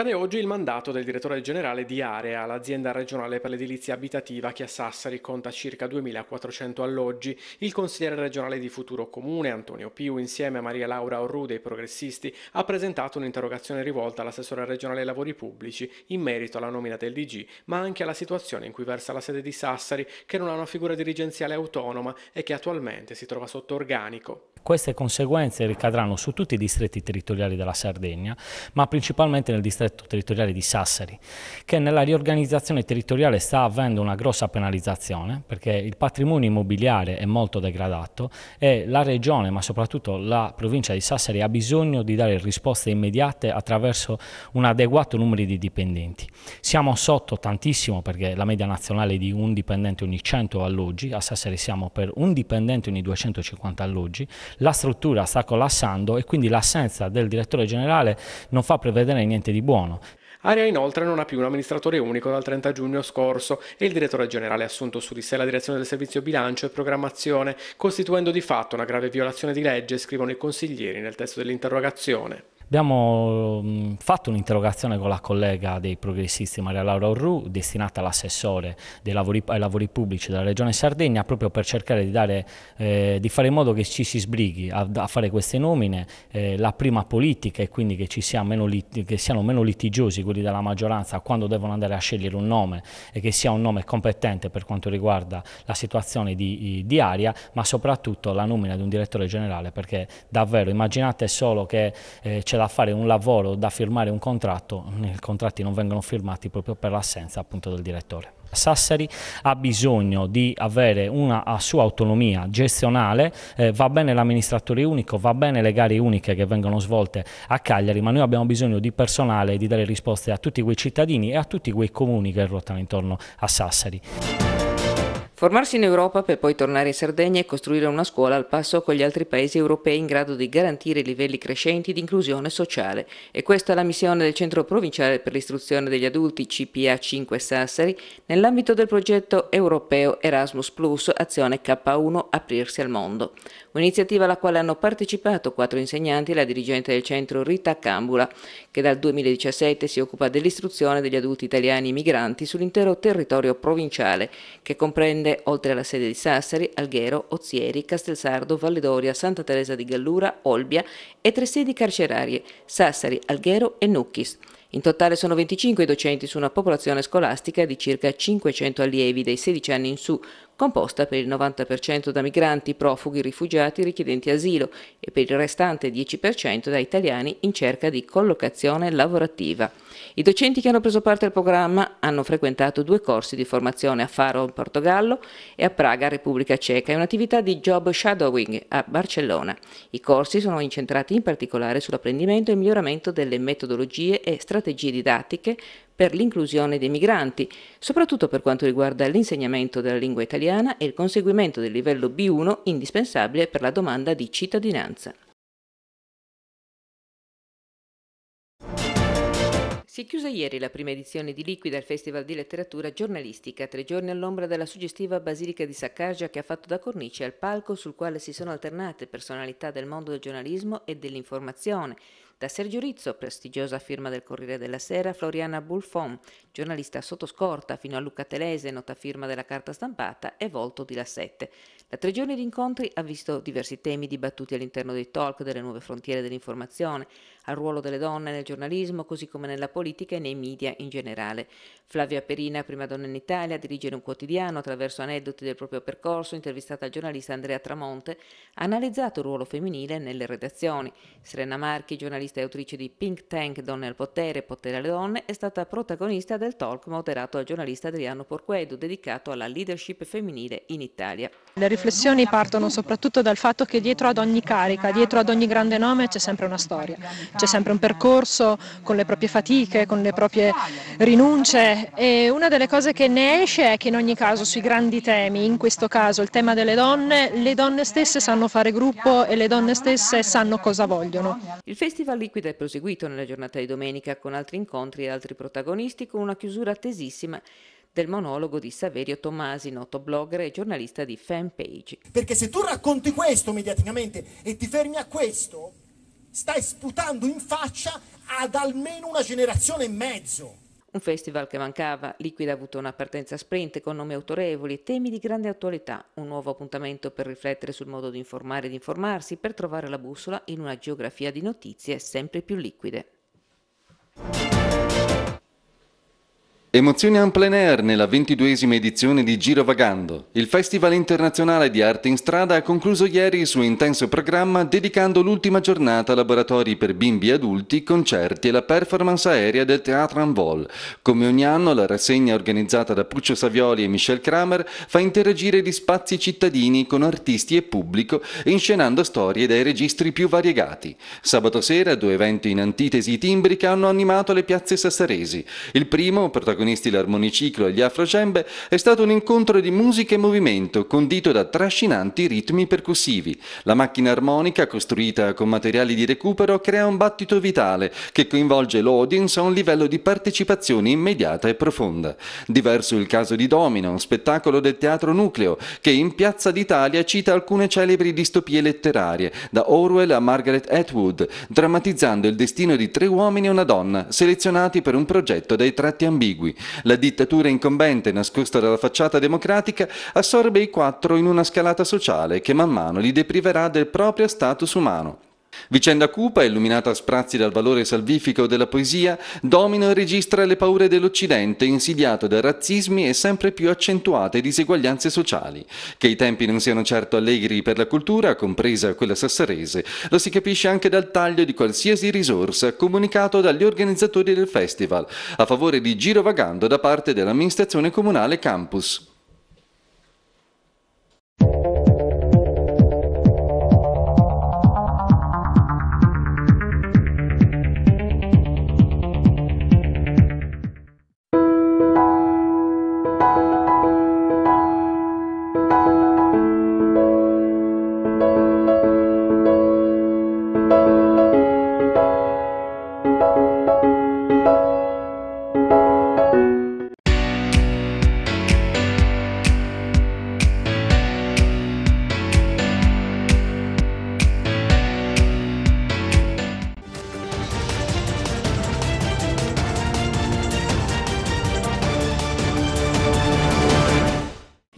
Scade oggi il mandato del direttore generale di Area, l'azienda regionale per l'edilizia abitativa che a Sassari conta circa 2.400 alloggi. Il consigliere regionale di Futuro Comune, Antonio Piu, insieme a Maria Laura Orru dei Progressisti, ha presentato un'interrogazione rivolta all'assessore regionale ai lavori pubblici in merito alla nomina del DG, ma anche alla situazione in cui versa la sede di Sassari, che non ha una figura dirigenziale autonoma e che attualmente si trova sotto organico. Queste conseguenze ricadranno su tutti i distretti territoriali della Sardegna, ma principalmente nel distretto territoriale di Sassari, che nella riorganizzazione territoriale sta avendo una grossa penalizzazione, perché il patrimonio immobiliare è molto degradato e la regione, ma soprattutto la provincia di Sassari, ha bisogno di dare risposte immediate attraverso un adeguato numero di dipendenti. Siamo sotto tantissimo, perché la media nazionale è di un dipendente ogni 100 alloggi, a Sassari siamo per un dipendente ogni 250 alloggi, la struttura sta collassando e quindi l'assenza del direttore generale non fa prevedere niente di buono. Area inoltre non ha più un amministratore unico dal 30 giugno scorso e il direttore generale ha assunto su di sé la direzione del servizio bilancio e programmazione, costituendo di fatto una grave violazione di legge, scrivono i consiglieri nel testo dell'interrogazione. Abbiamo fatto un'interrogazione con la collega dei progressisti Maria Laura Orru, destinata all'assessore ai lavori pubblici della Regione Sardegna, proprio per cercare di, dare, eh, di fare in modo che ci si sbrighi a, a fare queste nomine, eh, la prima politica è quindi che, ci sia meno lit che siano meno litigiosi quelli della maggioranza quando devono andare a scegliere un nome e che sia un nome competente per quanto riguarda la situazione di, di aria, ma soprattutto la nomina di un direttore generale, perché davvero immaginate solo che eh, c'è da fare un lavoro, da firmare un contratto, i contratti non vengono firmati proprio per l'assenza appunto del direttore. Sassari ha bisogno di avere una sua autonomia gestionale, eh, va bene l'amministratore unico, va bene le gare uniche che vengono svolte a Cagliari, ma noi abbiamo bisogno di personale e di dare risposte a tutti quei cittadini e a tutti quei comuni che ruotano intorno a Sassari. Formarsi in Europa per poi tornare in Sardegna e costruire una scuola al passo con gli altri paesi europei in grado di garantire livelli crescenti di inclusione sociale. E questa è la missione del Centro Provinciale per l'Istruzione degli Adulti CPA 5 Sassari nell'ambito del progetto europeo Erasmus Plus Azione K1 Aprirsi al Mondo un'iniziativa alla quale hanno partecipato quattro insegnanti e la dirigente del centro Rita Cambula, che dal 2017 si occupa dell'istruzione degli adulti italiani migranti sull'intero territorio provinciale, che comprende, oltre alla sede di Sassari, Alghero, Ozieri, Castelsardo, Valledoria, Santa Teresa di Gallura, Olbia e tre sedi carcerarie, Sassari, Alghero e Nucchis. In totale sono 25 i docenti su una popolazione scolastica di circa 500 allievi dai 16 anni in su, composta per il 90% da migranti, profughi, rifugiati, richiedenti asilo e per il restante 10% da italiani in cerca di collocazione lavorativa. I docenti che hanno preso parte al programma hanno frequentato due corsi di formazione a Faro in Portogallo e a Praga, Repubblica Ceca, e un'attività di job shadowing a Barcellona. I corsi sono incentrati in particolare sull'apprendimento e miglioramento delle metodologie e strategie didattiche per l'inclusione dei migranti, soprattutto per quanto riguarda l'insegnamento della lingua italiana e il conseguimento del livello B1 indispensabile per la domanda di cittadinanza. Si è chiusa ieri la prima edizione di Liquida al Festival di Letteratura Giornalistica, tre giorni all'ombra della suggestiva Basilica di Saccagia che ha fatto da cornice al palco sul quale si sono alternate personalità del mondo del giornalismo e dell'informazione, da Sergio Rizzo, prestigiosa firma del Corriere della Sera, Floriana Bulfon, giornalista sottoscorta, fino a Luca Telese, nota firma della carta stampata, e volto di La Sette. Da tre giorni di incontri ha visto diversi temi dibattuti all'interno dei talk delle nuove frontiere dell'informazione, al ruolo delle donne nel giornalismo, così come nella politica e nei media in generale. Flavia Perina, prima donna in Italia, a dirigere un quotidiano attraverso aneddoti del proprio percorso, intervistata al giornalista Andrea Tramonte, ha analizzato il ruolo femminile nelle redazioni. Serena Marchi, giornalista giornalista e autrice di Pink Tank Donne al Potere, Potere alle Donne, è stata protagonista del talk moderato dal giornalista Adriano Porquedo dedicato alla leadership femminile in Italia. Le riflessioni partono soprattutto dal fatto che dietro ad ogni carica, dietro ad ogni grande nome c'è sempre una storia, c'è sempre un percorso con le proprie fatiche, con le proprie rinunce e una delle cose che ne esce è che in ogni caso sui grandi temi, in questo caso il tema delle donne, le donne stesse sanno fare gruppo e le donne stesse sanno cosa vogliono. Il festival liquida è proseguito nella giornata di domenica con altri incontri e altri protagonisti con una chiusura attesissima del monologo di Saverio Tomasi, noto blogger e giornalista di Fanpage. Perché se tu racconti questo mediaticamente e ti fermi a questo, stai sputando in faccia ad almeno una generazione e mezzo. Un festival che mancava, Liquida ha avuto una partenza sprint con nomi autorevoli, temi di grande attualità, un nuovo appuntamento per riflettere sul modo di informare e di informarsi, per trovare la bussola in una geografia di notizie sempre più liquide. Emozioni en plein air nella ventiduesima edizione di Giro Vagando. Il Festival internazionale di arte in strada ha concluso ieri il suo intenso programma dedicando l'ultima giornata a laboratori per bimbi e adulti, concerti e la performance aerea del Teatro en Vol. Come ogni anno la rassegna organizzata da Puccio Savioli e Michel Kramer fa interagire gli spazi cittadini con artisti e pubblico, inscenando storie dai registri più variegati. Sabato sera due eventi in antitesi timbrica hanno animato le piazze sassaresi. Il primo, protagonista protagonisti l'armoniciclo e gli afrocembe, è stato un incontro di musica e movimento condito da trascinanti ritmi percussivi. La macchina armonica, costruita con materiali di recupero, crea un battito vitale che coinvolge l'audience a un livello di partecipazione immediata e profonda. Diverso il caso di Domino, un spettacolo del teatro Nucleo, che in Piazza d'Italia cita alcune celebri distopie letterarie, da Orwell a Margaret Atwood, drammatizzando il destino di tre uomini e una donna, selezionati per un progetto dai tratti ambigui lui. La dittatura incombente, nascosta dalla facciata democratica, assorbe i quattro in una scalata sociale che man mano li depriverà del proprio status umano. Vicenda cupa, illuminata a sprazzi dal valore salvifico della poesia, domina e registra le paure dell'Occidente, insidiato da razzismi e sempre più accentuate diseguaglianze sociali. Che i tempi non siano certo allegri per la cultura, compresa quella sassarese, lo si capisce anche dal taglio di qualsiasi risorsa comunicato dagli organizzatori del festival, a favore di Girovagando da parte dell'amministrazione comunale Campus.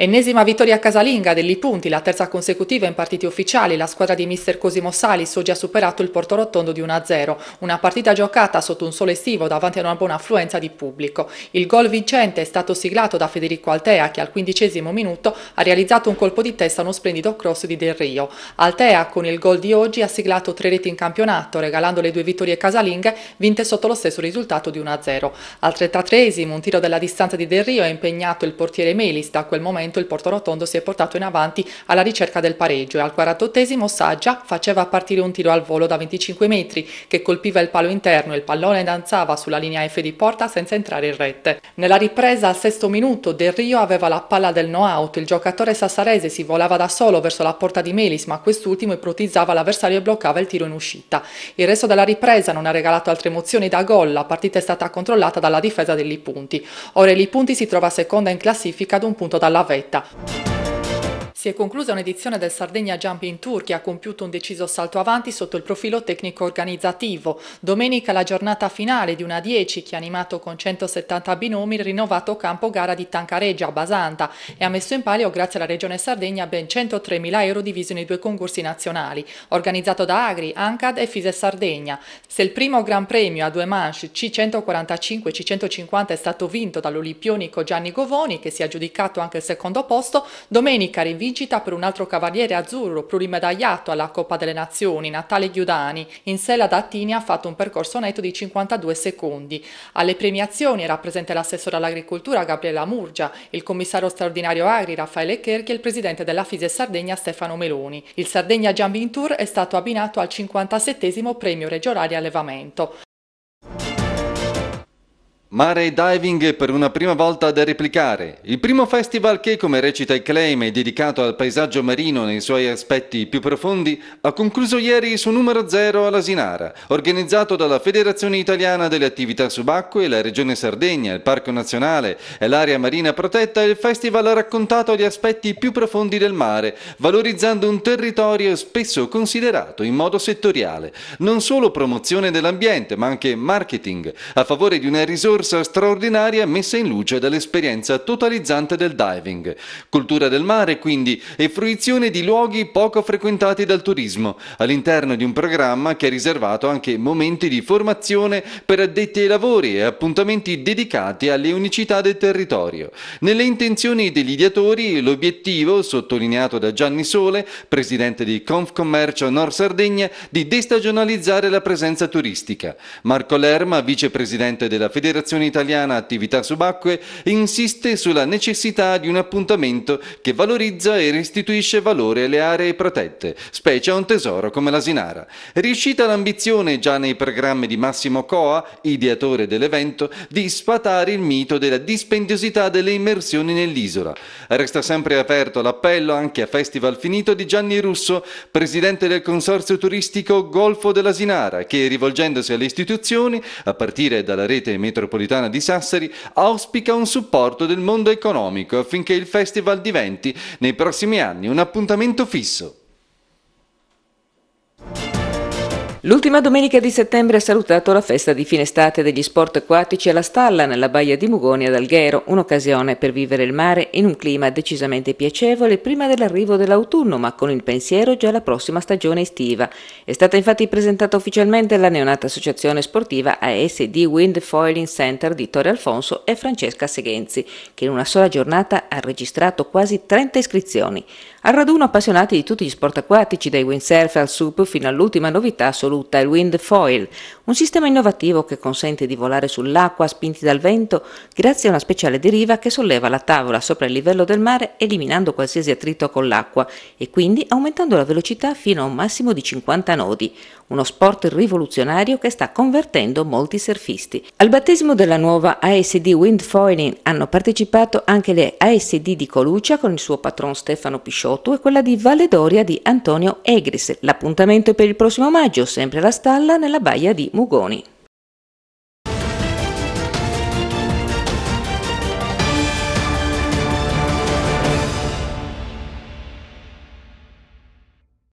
Ennesima vittoria casalinga degli punti, la terza consecutiva in partiti ufficiali, la squadra di mister Cosimo Salis oggi ha superato il Porto Rotondo di 1-0, una partita giocata sotto un sole estivo davanti a una buona affluenza di pubblico. Il gol vincente è stato siglato da Federico Altea che al quindicesimo minuto ha realizzato un colpo di testa a uno splendido cross di Del Rio. Altea con il gol di oggi ha siglato tre reti in campionato, regalando le due vittorie casalinghe vinte sotto lo stesso risultato di 1-0. Al 33 un tiro della distanza di Del Rio ha impegnato il portiere Melis, da quel momento momento il Portorotondo si è portato in avanti alla ricerca del pareggio e al 48esimo Saggia faceva partire un tiro al volo da 25 metri che colpiva il palo interno e il pallone danzava sulla linea F di porta senza entrare in rete. Nella ripresa al sesto minuto Del Rio aveva la palla del no-out, il giocatore sassarese si volava da solo verso la porta di Melis ma quest'ultimo ipotizzava l'avversario e bloccava il tiro in uscita. Il resto della ripresa non ha regalato altre emozioni da gol, la partita è stata controllata dalla difesa degli punti. Ora Lipunti si trova seconda in classifica ad un punto dalla Vetta. いた。Si è conclusa un'edizione del Sardegna Jumping Tour che ha compiuto un deciso salto avanti sotto il profilo tecnico-organizzativo. Domenica la giornata finale di una 10 che ha animato con 170 binomi il rinnovato campo gara di Tancareggia a Basanta e ha messo in palio grazie alla Regione Sardegna ben 103.000 euro divisi nei due concorsi nazionali, organizzato da Agri, Ancad e Fise Sardegna. Se il primo Gran Premio a due manche C145 C150 è stato vinto dall'olimpionico Gianni Govoni che si è aggiudicato anche il secondo posto, domenica rinvia vincita per un altro cavaliere azzurro plurimedagliato alla Coppa delle Nazioni, Natale Ghiudani. In sella Dattini ha fatto un percorso netto di 52 secondi. Alle premiazioni era presente l'assessore all'agricoltura Gabriella Murgia, il commissario straordinario Agri Raffaele Cherchi e il presidente della Fise Sardegna Stefano Meloni. Il Sardegna Jumping Tour è stato abbinato al 57 premio regionale allevamento. Mare Diving per una prima volta da replicare. Il primo festival che, come recita il claim, è dedicato al paesaggio marino nei suoi aspetti più profondi, ha concluso ieri il suo numero zero all'Asinara, organizzato dalla Federazione Italiana delle Attività Subacquee, la Regione Sardegna, il Parco Nazionale e l'area marina protetta. Il festival ha raccontato gli aspetti più profondi del mare, valorizzando un territorio spesso considerato in modo settoriale. Non solo promozione dell'ambiente, ma anche marketing a favore di una risorsa risorsa straordinaria messa in luce dall'esperienza totalizzante del diving. Cultura del mare, quindi, e fruizione di luoghi poco frequentati dal turismo, all'interno di un programma che ha riservato anche momenti di formazione per addetti ai lavori e appuntamenti dedicati alle unicità del territorio. Nelle intenzioni degli ideatori, l'obiettivo, sottolineato da Gianni Sole, presidente di Confcommercio Nord Sardegna, di destagionalizzare la presenza turistica. Marco Lerma, vicepresidente della Federazione Federazione Italiana Attività Subacquee insiste sulla necessità di un appuntamento che valorizza e restituisce valore alle aree protette, specie a un tesoro come la Sinara. Riuscita l'ambizione già nei programmi di Massimo Coa, ideatore dell'evento, di sfatare il mito della dispendiosità delle immersioni nell'isola. Resta sempre aperto l'appello anche a Festival Finito di Gianni Russo, presidente del consorzio turistico Golfo della Sinara, che rivolgendosi alle istituzioni, a partire dalla rete metropolitana, metropolitana di Sassari auspica un supporto del mondo economico affinché il festival diventi nei prossimi anni un appuntamento fisso. L'ultima domenica di settembre ha salutato la festa di fine estate degli sport acquatici alla stalla nella baia di Mugoni ad Alghero, un'occasione per vivere il mare in un clima decisamente piacevole prima dell'arrivo dell'autunno, ma con il pensiero già alla prossima stagione estiva. È stata infatti presentata ufficialmente la neonata associazione sportiva ASD Wind Foiling Center di Torre Alfonso e Francesca Seghenzi, che in una sola giornata ha registrato quasi 30 iscrizioni. Al raduno appassionati di tutti gli sport acquatici, dai windsurf al sup fino all'ultima novità assoluta, il wind foil, un sistema innovativo che consente di volare sull'acqua spinti dal vento grazie a una speciale deriva che solleva la tavola sopra il livello del mare eliminando qualsiasi attrito con l'acqua e quindi aumentando la velocità fino a un massimo di 50 nodi, uno sport rivoluzionario che sta convertendo molti surfisti. Al battesimo della nuova ASD Wind Foiling hanno partecipato anche le ASD di Colucia con il suo patron Stefano Piscioli 18 e quella di Valledoria di Antonio Egris. L'appuntamento è per il prossimo maggio, sempre alla stalla nella baia di Mugoni.